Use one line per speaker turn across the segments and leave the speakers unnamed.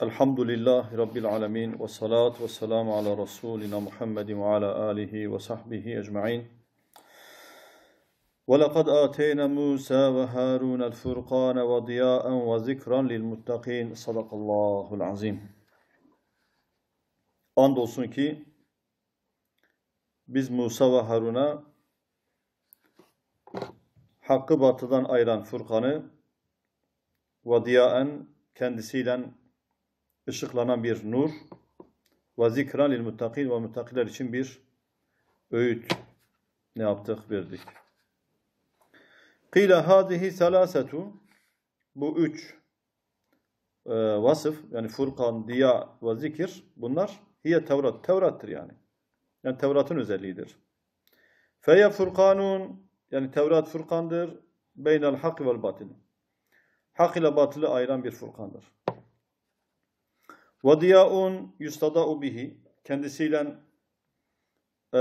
Elhamdülillahi Rabbil alemin ve salat ve selamu ala Resulina Muhammedin ve ala alihi ve sahbihi ecma'in. ولقد آتينا موسى وهارون الفرقان وضياء وذكرا للمتقين صدق الله العظيم Andolsun ki biz Musa ve Harun'a hakkı batıdan ayıran Furkan'ı vadiyaen kendisiyle ışıklanan bir nur ve zikran lil muttakin ve muttakiler için bir öğüt ne yaptık verdik. Kıyle hadihi selasetu bu üç e, vasıf yani Furkan, Diya ve Zikir bunlar hiye Tevrat. Tevrat'tır yani. Yani Tevrat'ın özelliğidir. Feye Furkanun yani Tevrat Furkan'dır. Beynel hak vel batil. Hak ile batılı ayıran bir Furkan'dır. وَدِيَاُنْ yustada bihi Kendisiyle e,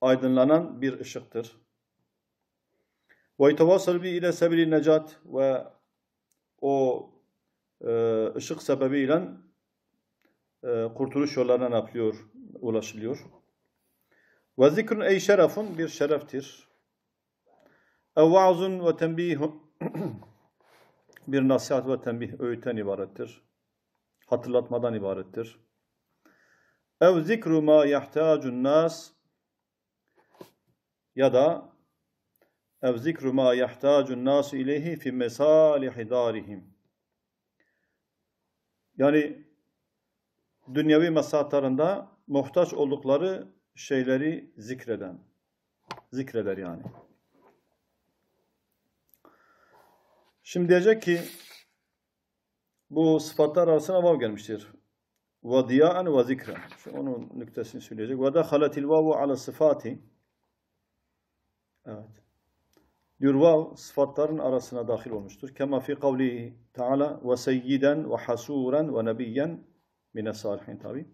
aydınlanan bir ışıktır. وَيْتَوَاسَلْ بِهِ ile sebili necat ve o e, ışık sebebiyle e, kurtuluş yollarına yapılıyor, ulaşılıyor. Ve zikrun ey şerefun bir şereftir. Ev vaazun ve tembih bir nasihat ve tembih öğüten ibarettir hatırlatmadan ibarettir. Ev zikru ma yahtacun nas ya da ev zikru ma yahtacun nas ileyhi fi mesalihi darihim. Yani dünyevi mesatlarında muhtaç oldukları şeyleri zikreden, zikreder yani. Şimdi diyecek ki bu sıfatlar arasına vav gelmiştir. Ve diyaen ve zikren. İşte onun nüktesini söyleyecek. Ve dehaletil vavu ala sıfati. Evet. Diyor vav sıfatların arasına dahil olmuştur. Kema fi kavlihi taala ve seyyiden ve hasuren ve nebiyyen mine salihin tabi.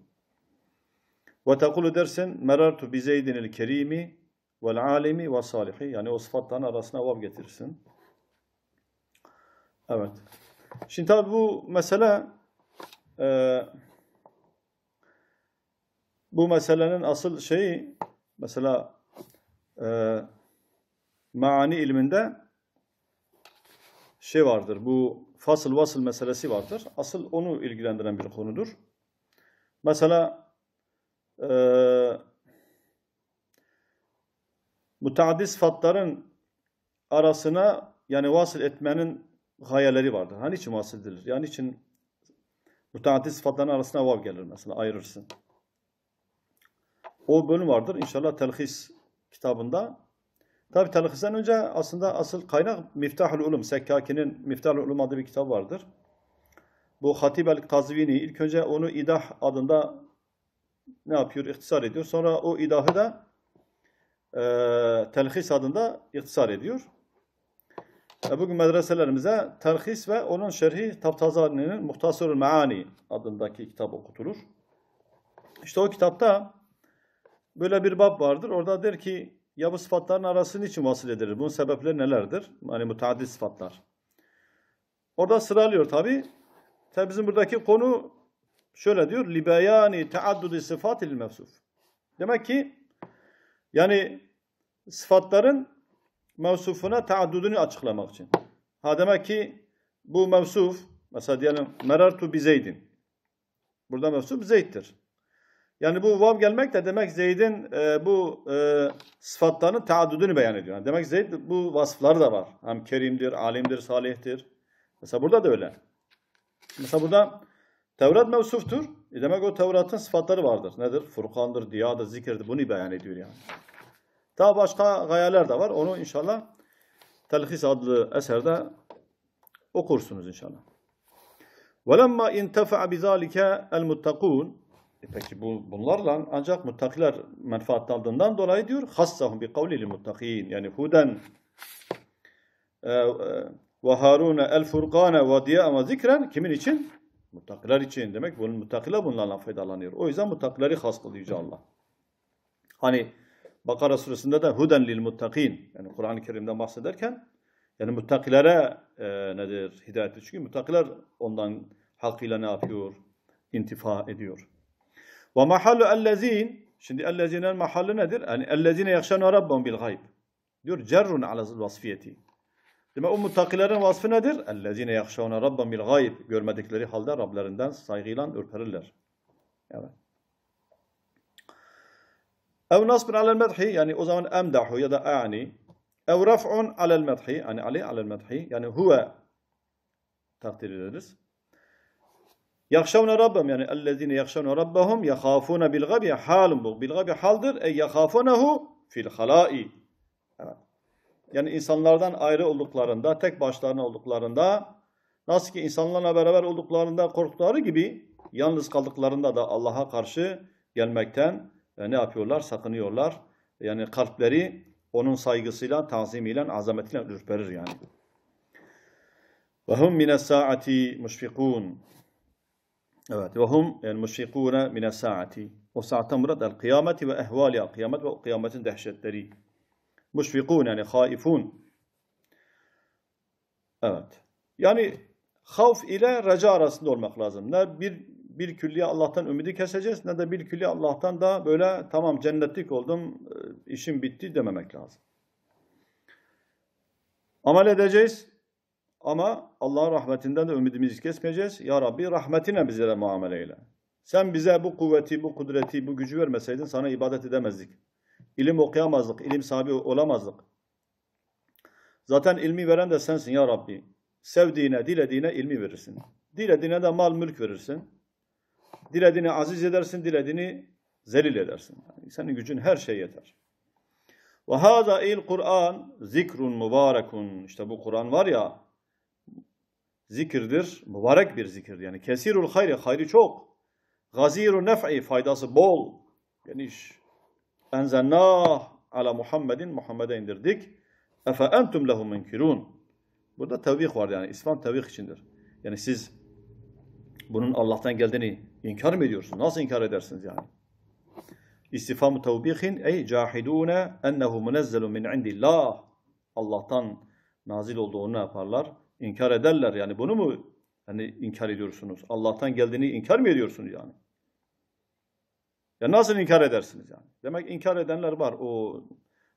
Ve tekulu dersin merartu bi zeydin el kerimi vel alimi ve salihi. Yani o sıfatların arasına vav getirsin. Evet. Şimdi tabi bu mesele e, bu meselenin asıl şeyi mesela e, maani ilminde şey vardır. Bu fasıl vasıl meselesi vardır. Asıl onu ilgilendiren bir konudur. Mesela e, mutaaddiz fatların arasına yani vasıl etmenin Hayalleri vardır. Hani için bahsedilir? Yani için müteaddi sıfatların arasına vav gelir mesela ayırırsın. O bölüm vardır inşallah telhis kitabında. Tabi telhisten önce aslında asıl kaynak Miftahül Ulum. Sekkaki'nin Miftahül Ulum adlı bir kitap vardır. Bu Hatib el Kazvini ilk önce onu idah adında ne yapıyor? İhtisar ediyor. Sonra o idahı da e, telhis adında ihtisar ediyor. E bugün medreselerimize terhis ve onun şerhi Tabtazani'nin Muhtasarul Meani adındaki kitap okutulur. İşte o kitapta böyle bir bab vardır. Orada der ki ya bu sıfatların arasını için vasıl edilir? Bunun sebepleri nelerdir? Yani müteaddi sıfatlar. Orada sıralıyor tabi. Tabi bizim buradaki konu şöyle diyor. Libeyani teaddudi sıfatil mevsuf. Demek ki yani sıfatların mevsufuna taaddudunu açıklamak için. Ha demek ki bu mevsuf mesela diyelim merartu bi zeydin. Burada mevsuf zeyd'dir. Yani bu vav gelmek de demek Zeyd'in e, bu e, sıfatlarının taaddudunu beyan ediyor. Yani demek Zeyd bu vasıfları da var. Hem kerimdir, alimdir, salihtir. Mesela burada da öyle. Mesela burada Tevrat mevsuftur. E demek o Tevrat'ın sıfatları vardır. Nedir? Furkan'dır, diyadır, zikirdir. Bunu beyan ediyor yani. Daha başka gayalar da var. Onu inşallah Telhis adlı eserde okursunuz inşallah. وَلَمَّا اِنْتَفَعَ بِذَٰلِكَ الْمُتَّقُونَ e Peki bu, bunlarla ancak muttakiler menfaat aldığından dolayı diyor hassahum bi kavlil muttakin yani huden e, ve harune el furkane ve diye ama zikren kimin için? Muttakiler için demek bunun muttakiler bunlarla faydalanıyor. O yüzden muttakileri has kılıyor Allah. Hani Bakara suresinde de huden lil muttakin. Yani Kur'an-ı Kerim'den bahsederken yani muttakilere e, nedir hidayet Çünkü muttakiler ondan hakkıyla ne yapıyor? İntifa ediyor. Ve mahallu ellezin Şimdi ellezinen mahalli nedir? Yani ellezine yakşanu rabbun bil gayb. Diyor cerrun ala vasfiyeti. Demek o muttakilerin vasfı nedir? Ellezine yakşavne rabben bil gayb. Görmedikleri halde Rablerinden saygıyla ürperirler. Evet. Ev nasbun alel medhi yani o zaman emdahu ya da a'ni. Ev raf'un alel medhi yani ali alel medhi yani huve takdir ederiz. Yakşavne Rabbim yani ellezine yakşavne Rabbahum yakhafune bil gabi halun bu. Bil gabi haldır. E yakhafunehu fil halai. Evet. Yani insanlardan ayrı olduklarında, tek başlarına olduklarında, nasıl ki insanlarla beraber olduklarında korktukları gibi yalnız kaldıklarında da Allah'a karşı gelmekten e, ne yapıyorlar? Sakınıyorlar. Yani kalpleri onun saygısıyla, tazimiyle, azametiyle ürperir yani. Ve hum mine saati Evet. Ve hum yani müşfikune O saatten murat el kıyameti ve ehvaliha. Kıyamet ve kıyametin dehşetleri. Müşfikun yani haifun. Evet. Yani havf ile raca arasında olmak lazım. Ne bir bir külliye Allah'tan ümidi keseceğiz ne de bir külliye Allah'tan da böyle tamam cennetlik oldum e, işim bitti dememek lazım. Amel edeceğiz ama Allah'ın rahmetinden de ümidimizi kesmeyeceğiz. Ya Rabbi rahmetine bize de muamele eyle. Sen bize bu kuvveti, bu kudreti, bu gücü vermeseydin sana ibadet edemezdik. İlim okuyamazdık, ilim sahibi olamazdık. Zaten ilmi veren de sensin ya Rabbi. Sevdiğine, dilediğine ilmi verirsin. Dilediğine de mal mülk verirsin. Dilediğini aziz edersin, dilediğini zelil edersin. Yani senin gücün her şey yeter. Ve hâzâ il Kur'an zikrun mübarekun. İşte bu Kur'an var ya zikirdir, mübarek bir zikirdir. Yani kesirul hayri, hayri çok. Gaziru nef'i, faydası bol, geniş. Enzennâh ala Muhammedin, Muhammed'e indirdik. Efe entum lehum münkirun. Burada tevbih var yani. İslam tevbih içindir. Yani siz bunun Allah'tan geldiğini İnkar mı ediyorsunuz? Nasıl inkar edersiniz yani? İstifam tevbihin ey cahidune ennehu munezzelun min indillah. Allah'tan nazil olduğu" ne yaparlar? İnkar ederler. Yani bunu mu hani inkar ediyorsunuz? Allah'tan geldiğini inkar mı ediyorsunuz yani? Ya nasıl inkar edersiniz yani? Demek inkar edenler var. O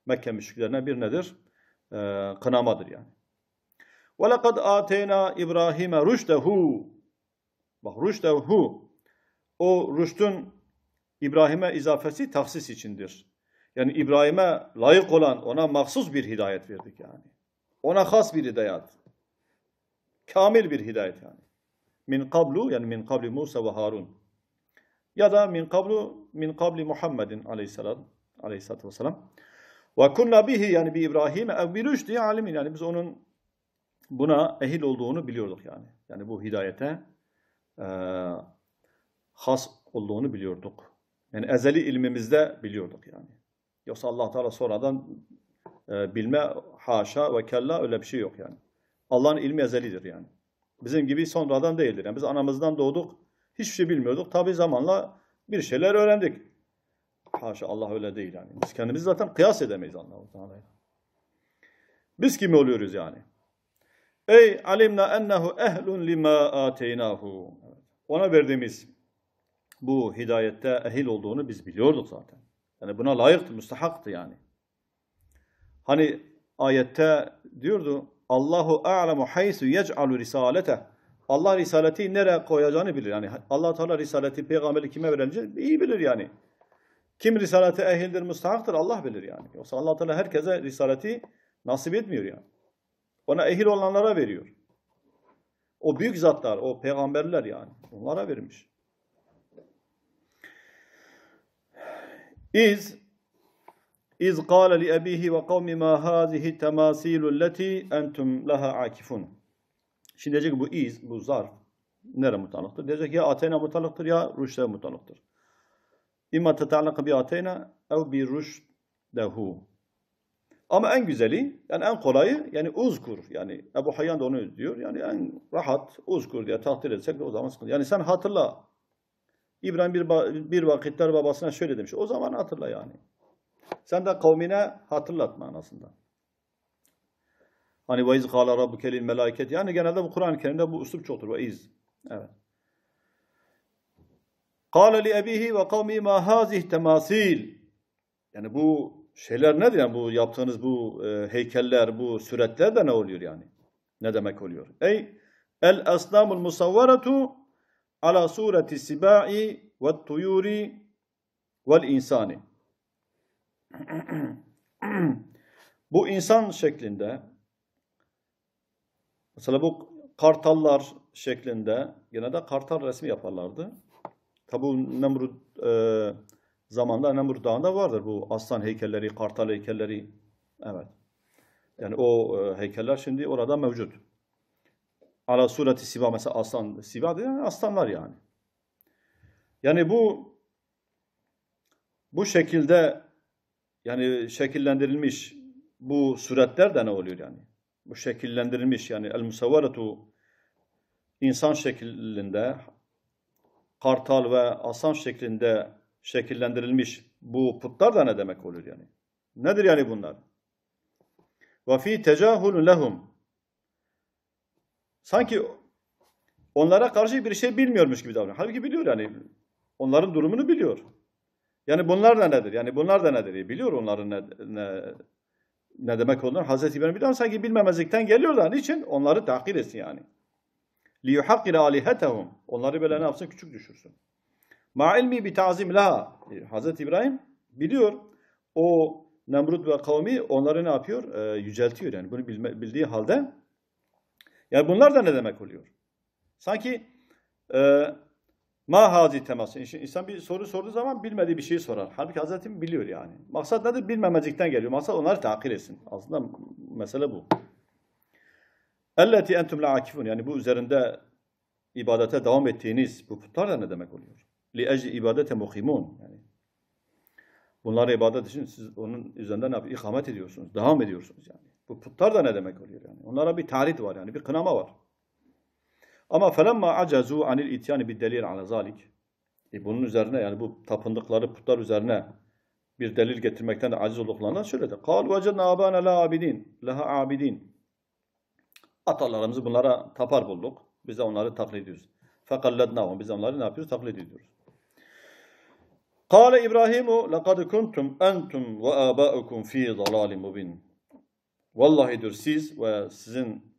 Mekke müşriklerine bir nedir? Ee, kınamadır yani. وَلَقَدْ آتَيْنَا İbrahim'e رُشْدَهُ Bak رُشْدَهُ o rüştün İbrahim'e izafesi taksis içindir. Yani İbrahim'e layık olan ona mahsus bir hidayet verdik yani. Ona has bir hidayet. Kamil bir hidayet yani. Min kablu yani min kabli Musa ve Harun. Ya da min kablu min kabli Muhammedin aleyhisselam aleyhissalat vesselam. Ve kunna bihi yani bi İbrahim evbilüş diye alimin yani biz onun buna ehil olduğunu biliyorduk yani. Yani bu hidayete e, has olduğunu biliyorduk. Yani ezeli ilmimizde biliyorduk yani. Yoksa Allah Teala sonradan e, bilme haşa ve kella öyle bir şey yok yani. Allah'ın ilmi ezelidir yani. Bizim gibi sonradan değildir. Yani biz anamızdan doğduk. Hiçbir şey bilmiyorduk. Tabi zamanla bir şeyler öğrendik. Haşa Allah öyle değil yani. Biz kendimizi zaten kıyas edemeyiz Allah'u Teala'ya. Biz kimi oluyoruz yani? Ey alimna ennehu ehlun lima ateynahu. Ona verdiğimiz bu hidayette ehil olduğunu biz biliyorduk zaten. Yani buna layıktı, müstahaktı yani. Hani ayette diyordu Allahu a'lemu haysu yec'alu risalete. Allah risaleti nereye koyacağını bilir. Yani Allah Teala risaleti peygamberi kime verecek iyi bilir yani. Kim risalete ehildir, müstahaktır Allah bilir yani. Yoksa Allah Teala herkese risaleti nasip etmiyor yani. Ona ehil olanlara veriyor. O büyük zatlar, o peygamberler yani. Onlara vermiş. İz İz qala li abihi ve kavmi ma hazihi temasilu lati entum laha akifun. Şimdi diyecek bu iz, bu zarf nere mutalıktır? Diyecek ya ateyna mutalıktır ya rüşte mutalıktır. İmma tetallaka bi ateyna ev bi rüşdehu. Ama en güzeli, yani en kolayı yani uzkur. Yani Ebu Hayyan da onu diyor. Yani en rahat uzkur diye takdir etsek de o zaman sıkıntı. Yani sen hatırla İbrahim bir, bir vakitler babasına şöyle demiş. O zaman hatırla yani. Sen de kavmine hatırlatma aslında. Hani veiz kâle rabbuke lil melâiket. Yani genelde bu Kur'an-ı Kerim'de bu üslup çoktur. Veiz. Evet. Kâle li ebihi ve kavmi ma hazih temasil. Yani bu şeyler nedir? Yani bu yaptığınız bu e, heykeller, bu suretler de ne oluyor yani? Ne demek oluyor? Ey el esnamul musavvaratu ala sureti sibai ve tuyuri vel insani. bu insan şeklinde mesela bu kartallar şeklinde Yine de kartal resmi yaparlardı. Tabi bu Nemrut e, zamanda Nemrut Dağı'nda vardır bu aslan heykelleri, kartal heykelleri. Evet. Yani o e, heykeller şimdi orada mevcut. Ala sureti siba mesela aslan. Siba denen aslanlar yani. Yani bu bu şekilde yani şekillendirilmiş bu suretler de ne oluyor yani? Bu şekillendirilmiş yani el musavvaratu insan şeklinde kartal ve aslan şeklinde şekillendirilmiş bu putlar da ne demek oluyor yani? Nedir yani bunlar? Ve fi tecahulun lehum sanki onlara karşı bir şey bilmiyormuş gibi davranıyor. Halbuki biliyor yani. Onların durumunu biliyor. Yani bunlar da nedir? Yani bunlar da nedir? E, biliyor onların ne, ne, ne demek olduğunu. Hazreti İbrahim biliyor sanki bilmemezlikten geliyorlar, da niçin? Onları takir etsin yani. لِيُحَقِّرَ عَلِهَتَهُمْ Onları böyle ne yapsın? Küçük düşürsün. مَا ilmi bitazim la. Hazreti İbrahim biliyor. O Nemrut ve kavmi onları ne yapıyor? E, yüceltiyor yani. Bunu bilme, bildiği halde yani bunlar da ne demek oluyor? Sanki e, ma hazi temas. İnsan bir soru sorduğu zaman bilmediği bir şeyi sorar. Halbuki Hazretim biliyor yani. Maksat nedir? Bilmemezlikten geliyor. Maksat onları takir etsin. Aslında mesele bu. Elleti entum akifun. Yani bu üzerinde ibadete devam ettiğiniz bu putlar da ne demek oluyor? Li ecli ibadete muhimun. Yani bunları ibadet için siz onun üzerinden ne yapıyorsunuz? İkamet ediyorsunuz. Devam ediyorsunuz yani. Bu putlar da ne demek oluyor yani? Onlara bir tarit var yani bir kınama var. Ama felemma acazu anil ityani bir delil ala zalik. E bunun üzerine yani bu tapındıkları putlar üzerine bir delil getirmekten de aciz olduklarından söyledi. Kal vecedna abana la abidin, laha abidin. Atalarımızı bunlara tapar bulduk. Biz de onları taklit ediyoruz. Fekallednahum. Biz onları ne yapıyoruz? Taklit ediyoruz. Kale İbrahimu lekad kuntum entum ve abaukum fi dalalin mubin. Vallahi diyor siz ve sizin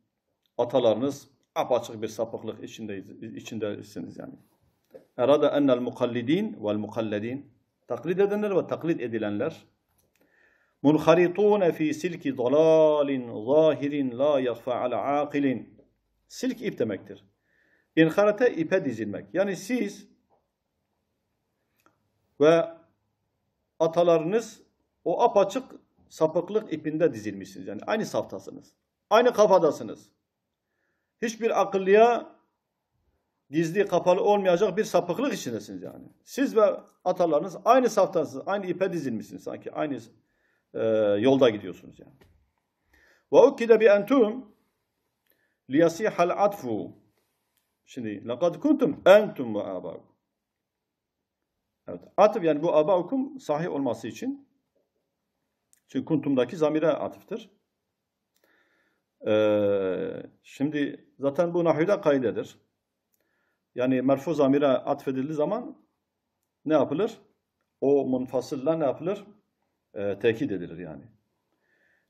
atalarınız apaçık bir sapıklık içindeyiz, içindesiniz yani. Erada ennel mukallidin vel mukalledin. Taklit edenler ve taklit edilenler. Munharitun fi silki dalalin zahirin la yakhfa ala aqilin. Silk ip demektir. İnharate ipe dizilmek. Yani siz ve atalarınız o apaçık sapıklık ipinde dizilmişsiniz. Yani aynı saftasınız. Aynı kafadasınız. Hiçbir akıllıya gizli kapalı olmayacak bir sapıklık içindesiniz yani. Siz ve atalarınız aynı saftasınız, Aynı ipe dizilmişsiniz sanki. Aynı e, yolda gidiyorsunuz yani. Ve ukkide bi entum liyasihal atfu Şimdi lakad kuntum entum ve abakum. Evet. Atıf yani bu abaukum sahih olması için çünkü kuntumdaki zamire atıftır. Ee, şimdi zaten bu nahüde kaydedir. Yani merfu zamire atfedildiği zaman ne yapılır? O munfasılla ne yapılır? Ee, tekit edilir yani.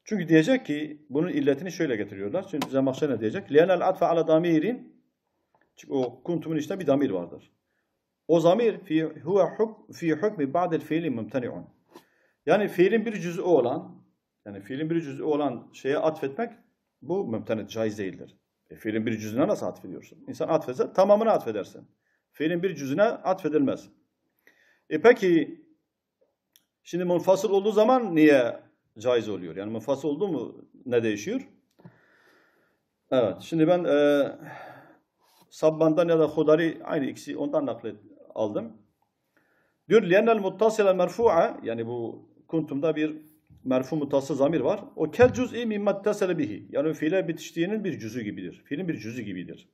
Çünkü diyecek ki bunun illetini şöyle getiriyorlar. Çünkü Zemahşe ne diyecek? لِيَنَ atfe ala damirin Çünkü o kuntumun içinde bir damir vardır. O zamir fi huve huk fi hukmi ba'del fiili mümteni'un. Yani fiilin bir cüz'ü olan yani fiilin bir cüz'ü olan şeye atfetmek bu mümtenet caiz değildir. E, fiilin bir cüz'üne nasıl atfediyorsun? İnsan atfetse tamamını atfedersin. Fiilin bir cüz'üne atfedilmez. E peki şimdi munfasıl olduğu zaman niye caiz oluyor? Yani munfasıl oldu mu ne değişiyor? Evet. Şimdi ben e, Sabban'dan ya da Hudari aynı ikisi ondan naklet aldım. Diyor liyennel muttasile merfu'a yani bu kuntumda bir merfu mutası zamir var. O kel cüz'i mimmettesele bihi. Yani fiile bitiştiğinin bir cüzü gibidir. Fiilin bir cüzü gibidir.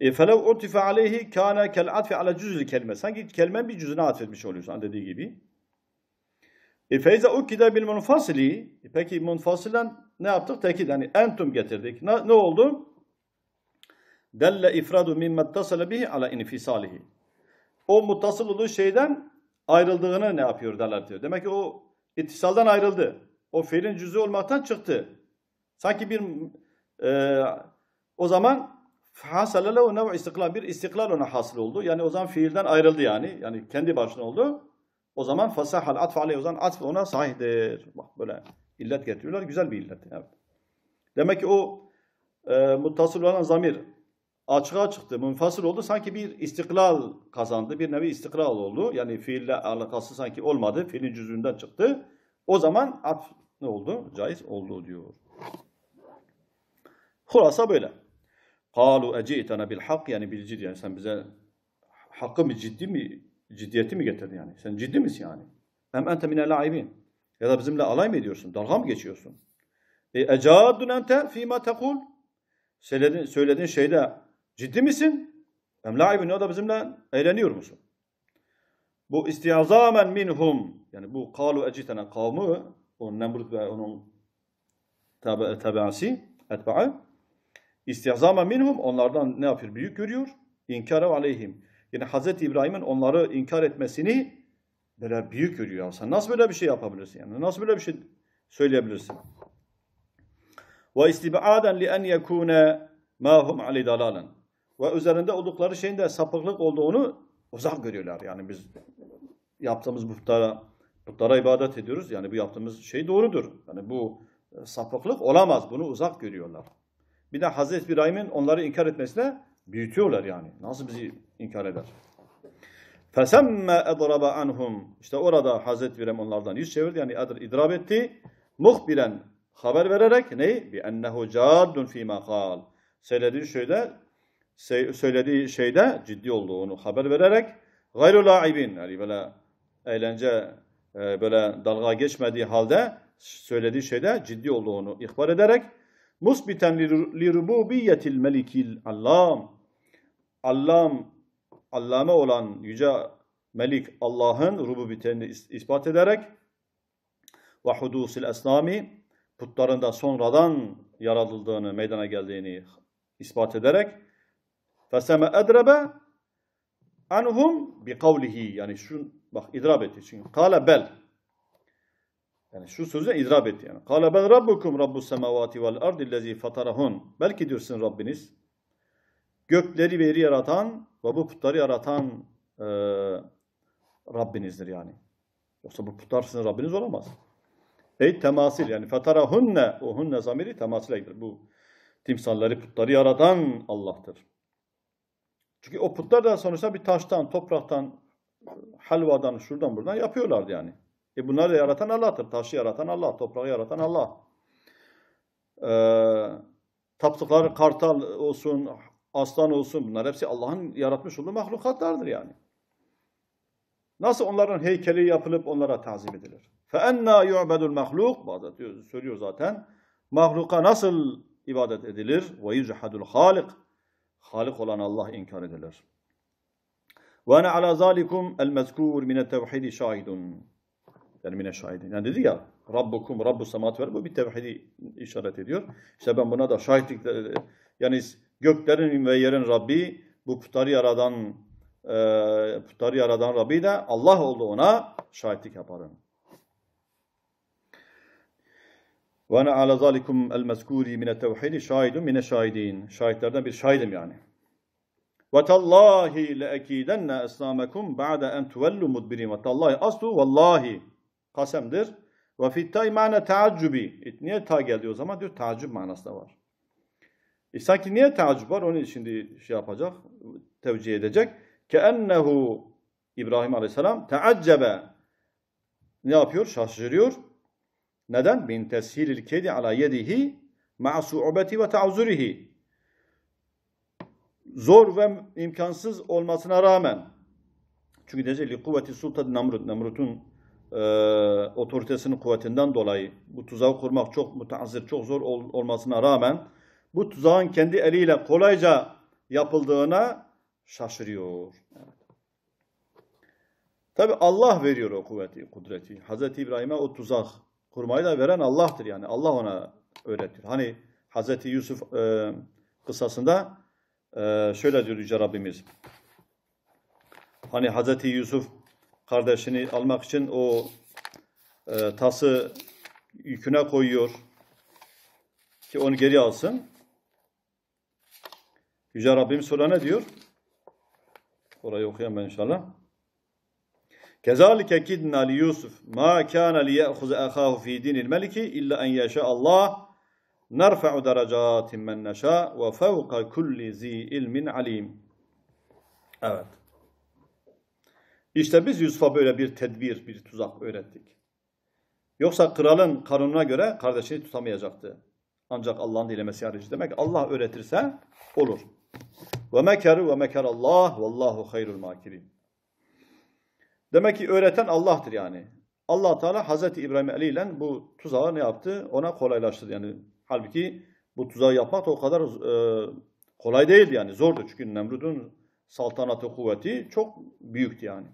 E, felev urtife aleyhi kâne kel atfi ala cüzül kelime. Sanki kelimenin bir cüzüne atfetmiş oluyorsun hani dediği gibi. E, feyze ukkide bil munfasili. E, peki munfasilen ne yaptık? Tekit yani entum getirdik. Ne, ne oldu? Delle ifradu mimmettasele bihi ala infisalihi. O mutasıl olduğu şeyden ayrıldığını ne yapıyor derler diyor. Demek ki o İtisaldan ayrıldı. O fiilin cüzü olmaktan çıktı. Sanki bir e, o zaman hasalelahu ona istiklal bir istiklal ona hasıl oldu. Yani o zaman fiilden ayrıldı yani. Yani kendi başına oldu. O zaman fasahal atf aleyhi o zaman atf ona sahihdir. Bak böyle illet getiriyorlar. Güzel bir illet. Evet. Demek ki o e, muttasıl olan zamir açığa çıktı, münfasıl oldu. Sanki bir istiklal kazandı, bir nevi istiklal oldu. Yani fiille alakası sanki olmadı, fiilin cüzünden çıktı. O zaman af ne oldu? Caiz oldu diyor. Hulasa böyle. Kalu ece'tene bil hak yani bil ciddi. Yani sen bize hakkı mı ciddi mi ciddiyeti mi getirdin yani? Sen ciddi misin yani? Hem ente minel laibin. Ya da bizimle alay mı ediyorsun? Dalga mı geçiyorsun? E ecadun ente fîmâ tekul. söyledin söylediğin şeyde Ciddi misin? Emlaibin o da bizimle eğleniyor musun? Bu istiazamen minhum yani bu kalu ecitene kavmi o Nemrut ve onun tabi, tabiasi etba'a istiazamen minhum onlardan ne yapıyor? Büyük görüyor. İnkara aleyhim. Yani Hz. İbrahim'in onları inkar etmesini böyle büyük görüyor. Sen nasıl böyle bir şey yapabilirsin? Yani nasıl böyle bir şey söyleyebilirsin? Ve istibaden li en yekune ma hum ali dalalan ve üzerinde oldukları şeyin de sapıklık olduğunu uzak görüyorlar. Yani biz yaptığımız putlara, putlara ibadet ediyoruz. Yani bu yaptığımız şey doğrudur. Yani bu e, sapıklık olamaz. Bunu uzak görüyorlar. Bir de Hazreti İbrahim'in onları inkar etmesine büyütüyorlar yani. Nasıl bizi inkar eder? فَسَمَّ اَضْرَبَ anhum. İşte orada Hazreti İbrahim onlardan yüz çevirdi. Yani idrab etti. Muhbiren haber vererek Bi ennehu caddun ف۪ي مَقَالٍ Söylediği şöyle söylediği şeyde ciddi olduğunu haber vererek gayru laibin yani böyle eğlence e, böyle dalga geçmediği halde söylediği şeyde ciddi olduğunu ihbar ederek musbiten li rububiyetil melikil allam allam allame olan yüce melik Allah'ın rububiyetini ispat ederek ve hudusil esnami putların da sonradan yaratıldığını meydana geldiğini ispat ederek Feseme edrebe anhum bi kavlihi. Yani şu bak idrab etti. Çünkü kale bel. Yani şu sözü idrab etti. Yani. Kale bel rabbukum rabbus semavati vel ardillezi fatarahun. Belki diyorsun Rabbiniz. Gökleri ve yeri yaratan ve bu putları yaratan e, Rabbinizdir yani. Yoksa bu putlar sizin Rabbiniz olamaz. Ey temasil yani fatarahunne o hunne zamiri temasile gider. Bu timsalleri putları yaratan Allah'tır. Çünkü o putlar da sonuçta bir taştan, topraktan, halvadan, şuradan buradan yapıyorlardı yani. E bunları da yaratan Allah'tır. Taşı yaratan Allah, toprağı yaratan Allah. Ee, taptıkları kartal olsun, aslan olsun bunlar hepsi Allah'ın yaratmış olduğu mahlukatlardır yani. Nasıl onların heykeli yapılıp onlara tazim edilir? فَاَنَّا يُعْبَدُ mahluk Bazı söylüyor zaten. Mahluka nasıl ibadet edilir? وَيُجْحَدُ الْخَالِقِ Halik olan Allah inkar ederler. Ve ana ala zalikum el mezkur mine tevhidi şahidun. Yani mine şahidin. Yani dedi ya Rabbukum, Rabbu samat ver. Bu bir tevhidi işaret ediyor. İşte ben buna da şahitlik yani göklerin ve yerin Rabbi bu putları yaradan e, putları yaradan Rabbi de Allah olduğuna şahitlik yaparım. Ve ana ala zalikum el mezkuri mine tevhidi şahidun mine şahidin. Şahitlerden bir şahidim yani. Ve tallahi le ekidenne eslamekum ba'de en tuvellu mudbirin. Ve tallahi aslu vallahi kasemdir. Ve fittay ma'ne taaccubi. Niye ta geldi o zaman? Diyor taaccub manası da var. E sanki niye taaccub var? Onu şimdi şey yapacak, tevcih edecek. Ke Keennehu İbrahim Aleyhisselam teaccebe ne yapıyor? Şaşırıyor. Neden? Bin teshilil kedi ala yedihi ma'a ve ta'zurihi. Zor ve imkansız olmasına rağmen. Çünkü dedi li kuvveti sultan Namrut. Namrut'un e, otoritesinin kuvvetinden dolayı bu tuzağı kurmak çok müteazir, çok zor ol, olmasına rağmen bu tuzağın kendi eliyle kolayca yapıldığına şaşırıyor. Tabi Allah veriyor o kuvveti, kudreti. Hazreti İbrahim'e o tuzak Hurmayı da veren Allah'tır yani. Allah ona öğretir. Hani Hz. Yusuf e, kısasında e, şöyle diyor Yüce Rabbimiz. Hani Hz. Yusuf kardeşini almak için o e, tası yüküne koyuyor ki onu geri alsın. Yüce Rabbimiz sonra ne diyor? Orayı okuyayım ben inşallah. Kezalike kidna li Yusuf ma kana li ye'huze ahahu fi dinil meliki illa an yeşe Allah nerfe'u derecatin men neşâ ve fevka kulli zi ilmin alim. Evet. İşte biz Yusuf'a böyle bir tedbir, bir tuzak öğrettik. Yoksa kralın kanununa göre kardeşini tutamayacaktı. Ancak Allah'ın dilemesi harici demek Allah öğretirse olur. Ve mekeru ve meker Allah vallahu hayrul makirin. Demek ki öğreten Allah'tır yani. allah Teala Hazreti İbrahim ile bu tuzağı ne yaptı? Ona kolaylaştırdı yani. Halbuki bu tuzağı yapmak da o kadar e, kolay değildi yani. Zordu çünkü Nemrud'un saltanatı, kuvveti çok büyüktü yani.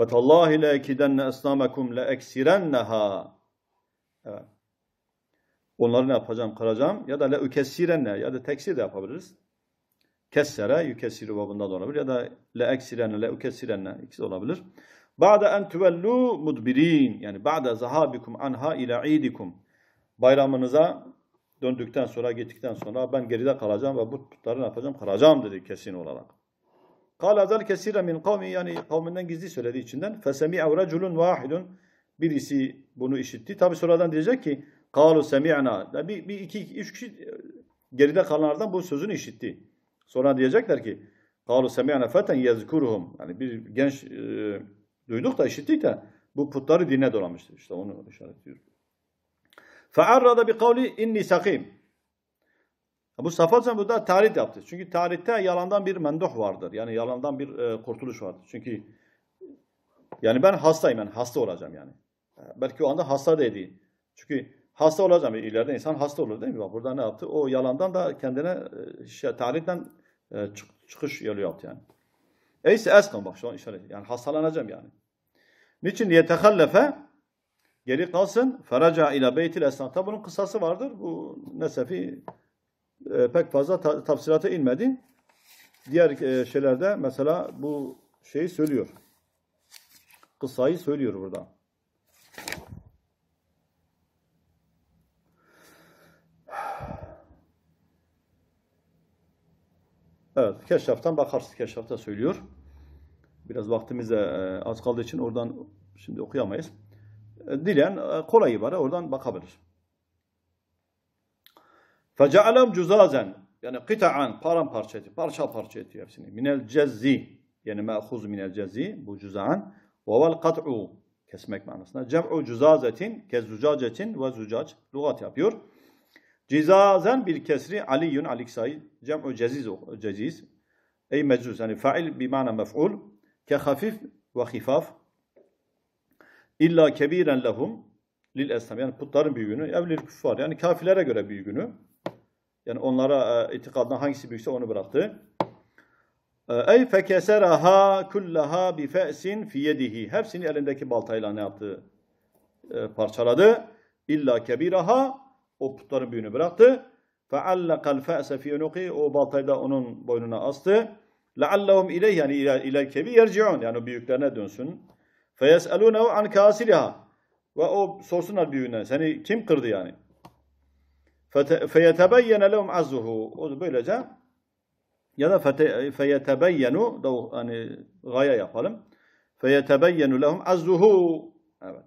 Ve tallahi le ekidenne esnamekum le eksirenneha. Evet. Onları ne yapacağım? Kıracağım. Ya da le ükessirenne ya da teksir de yapabiliriz. Kessere yükessiri babından olabilir ya da le eksirene, le ukessirenne ikisi olabilir. Ba'de en tüvellu mudbirin yani ba'de zahabikum anha ila idikum bayramınıza döndükten sonra gittikten sonra ben geride kalacağım ve bu putları ne yapacağım? kalacağım dedi kesin olarak. Kâle zel kesire min kavmi yani kavminden gizli söylediği içinden fesemi'e reculun vahidun birisi bunu işitti. Tabi sonradan diyecek ki kalu semi'na bir, bir iki, üç kişi geride kalanlardan bu sözünü işitti. Sonra diyecekler ki قَالُوا سَمِعْنَا فَتَنْ يَذْكُرُهُمْ Yani bir genç e, duyduk da işittik de bu putları dine dolamıştır. İşte onu işaretliyor. فَعَرَّضَ بِقَوْلِ اِنِّي سَقِيمٌ bu Safa burada tarih yaptı. Çünkü tarihte yalandan bir menduh vardır. Yani yalandan bir e, kurtuluş vardır. Çünkü yani ben hastayım, ben yani hasta olacağım yani. Belki o anda hasta dedi. Çünkü hasta olacağım. İleride insan hasta olur değil mi? Bak burada ne yaptı? O yalandan da kendine e, şey, tarihten ee, çıkış yolu yaptı yani. Eyse eskan bak şu an işaret. Yani hastalanacağım yani. Niçin? Yetehallefe geri kalsın. Feraca ila beytil esnaf. Tabi bunun kısası vardır. Bu Nesefi e, pek fazla ta, tafsilata inmedi. Diğer e, şeylerde mesela bu şeyi söylüyor. Kısayı söylüyor burada. Evet, Keşraf'tan bakarsınız. Keşraf'ta söylüyor. Biraz vaktimiz de e, az kaldığı için oradan şimdi okuyamayız. E, dileyen e, kolay ibare oradan bakabilir. Fecealem cüzazen yani kıta'an paramparça etti, parça parça etti hepsini. Minel cezzi yani me'huz minel cezzi bu cüzan ve vel kesmek manasında. Cem'u cüzazetin, kez zucacetin ve zucac lugat yapıyor. Cizazen bir kesri Aliyun Aliksay cem'u ceziz ceziz. Ey meczuz yani fail bi mana mef'ul ke hafif ve hifaf illa kebiren lehum lil eslam yani putların büyüğünü evlil küffar yani kafirlere göre büyüğünü yani onlara e, itikadından hangisi büyükse onu bıraktı. Ey fekeseraha kullaha bi fe'sin fi yedihi. Hepsini elindeki baltayla ne yaptı? E, parçaladı. İlla kebiraha o putların büyüğünü bıraktı. فَعَلَّقَ الْفَأْسَ فِي اُنُقِي O baltayı da onun boynuna astı. لَعَلَّهُمْ اِلَيْهِ Yani اِلَى kebi يَرْجِعُونَ Yani büyüklerine dönsün. فَيَسْأَلُونَهُ an كَاسِلِهَا Ve o sorsunlar büyüğüne. Seni kim kırdı yani? فَيَتَبَيَّنَ لَهُمْ عَزُّهُ O da böylece ya da feyetebeyyenu da o hani gaya yapalım. Feyetebeyyenu lehum azzuhu. Evet.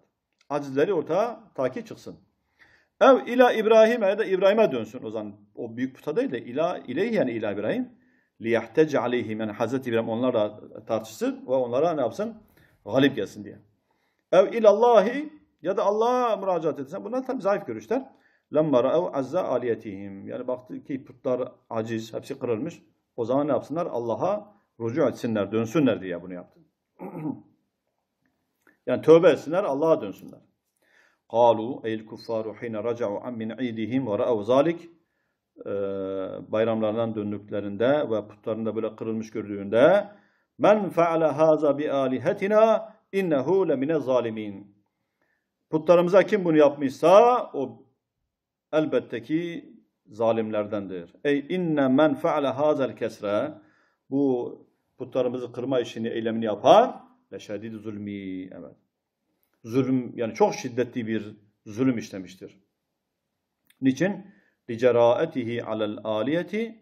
Acizleri ortaya ta ki çıksın. Ev ila İbrahim ya da İbrahim'e dönsün o zaman. O büyük puta değil de ila ileyhi yani ila İbrahim. Liyahtec aleyhim yani Hazreti İbrahim onlarla tartışsın ve onlara ne yapsın? Galip gelsin diye. Ev ilallahi ya da Allah'a müracaat etsin. Bunlar tabi zayıf görüşler. Lemma ra'ev azza aliyetihim. Yani baktı ki putlar aciz, hepsi kırılmış. O zaman ne yapsınlar? Allah'a rucu etsinler, dönsünler diye bunu yaptı. yani tövbe etsinler, Allah'a dönsünler. Kalu eyl kuffaru hine raca'u an min idihim ve ra'u zalik bayramlarından döndüklerinde ve putlarında böyle kırılmış gördüğünde men feale haza bi alihetina innehu lemine zalimin putlarımıza kim bunu yapmışsa o elbette ki zalimlerdendir. Ey inne men feale hazel kesre bu putlarımızı kırma işini, eylemini yapan leşedid zulmi. Evet zulüm yani çok şiddetli bir zulüm işlemiştir. Niçin? Liceraetihi alel aliyeti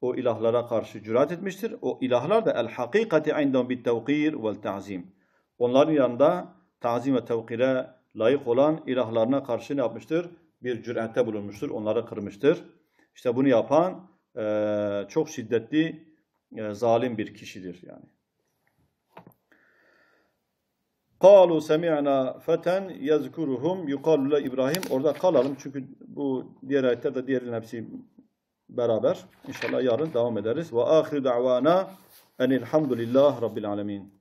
o ilahlara karşı cürat etmiştir. O ilahlar da el hakikati indem bit tevkir vel ta'zim. Onların yanında ta'zim ve tevkire layık olan ilahlarına karşı ne yapmıştır? Bir cürette bulunmuştur. Onları kırmıştır. İşte bunu yapan e, çok şiddetli e, zalim bir kişidir yani. Kalu semi'na feten yazkuruhum yukallu İbrahim. Orada kalalım çünkü bu diğer ayetler de diğerinin hepsi beraber. İnşallah yarın devam ederiz. Ve ahiru da'vana enilhamdülillah rabbil alemin.